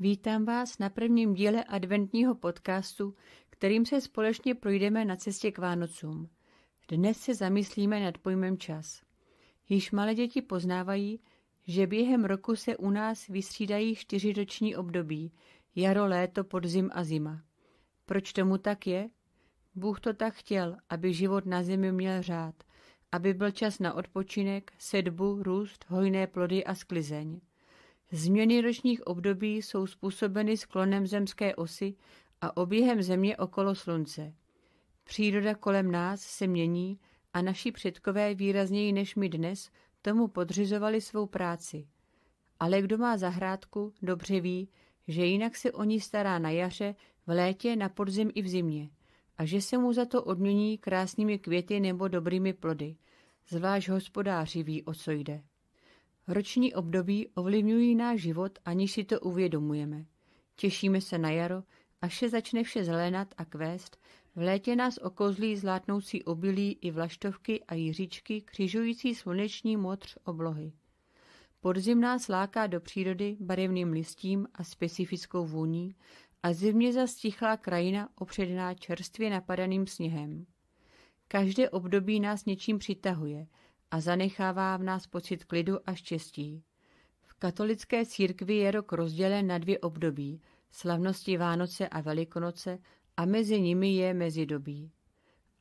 Vítám vás na prvním díle adventního podcastu, kterým se společně projdeme na cestě k Vánocům. Dnes se zamyslíme nad pojmem čas. Již malé děti poznávají, že během roku se u nás vystřídají čtyřiroční období – jaro, léto, podzim a zima. Proč tomu tak je? Bůh to tak chtěl, aby život na zemi měl řád, aby byl čas na odpočinek, sedbu, růst, hojné plody a sklizeň. Změny ročních období jsou způsobeny sklonem zemské osy a oběhem země okolo slunce. Příroda kolem nás se mění a naši předkové výrazněji než my dnes tomu podřizovali svou práci. Ale kdo má zahrádku, dobře ví, že jinak se o ní stará na jaře, v létě, na podzim i v zimě a že se mu za to odmění krásnými květy nebo dobrými plody. Zvlášť hospodáři ví, o co jde. Roční období ovlivňují náš život, aniž si to uvědomujeme. Těšíme se na jaro, až se začne vše zelenat a kvést, v létě nás okozlí zlátnoucí obilí i vlaštovky a jiříčky křižující sluneční modř oblohy. Podzim nás láká do přírody barevným listím a specifickou vůní a zimně zastichlá krajina opředená čerstvě napadaným sněhem. Každé období nás něčím přitahuje – a zanechává v nás pocit klidu a štěstí. V katolické církvi je rok rozdělen na dvě období, slavnosti Vánoce a Velikonoce a mezi nimi je mezidobí.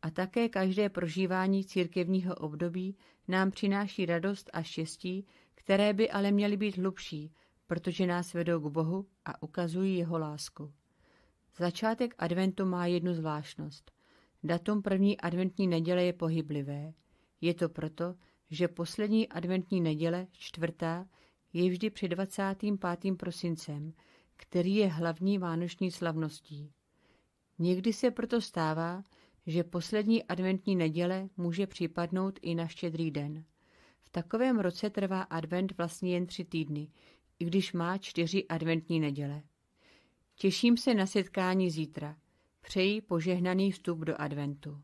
A také každé prožívání církevního období nám přináší radost a štěstí, které by ale měly být hlubší, protože nás vedou k Bohu a ukazují jeho lásku. Začátek adventu má jednu zvláštnost. Datum první adventní neděle je pohyblivé – je to proto, že poslední adventní neděle, čtvrtá, je vždy před 25. prosincem, který je hlavní vánoční slavností. Někdy se proto stává, že poslední adventní neděle může připadnout i na štědrý den. V takovém roce trvá advent vlastně jen tři týdny, i když má čtyři adventní neděle. Těším se na setkání zítra. Přeji požehnaný vstup do adventu.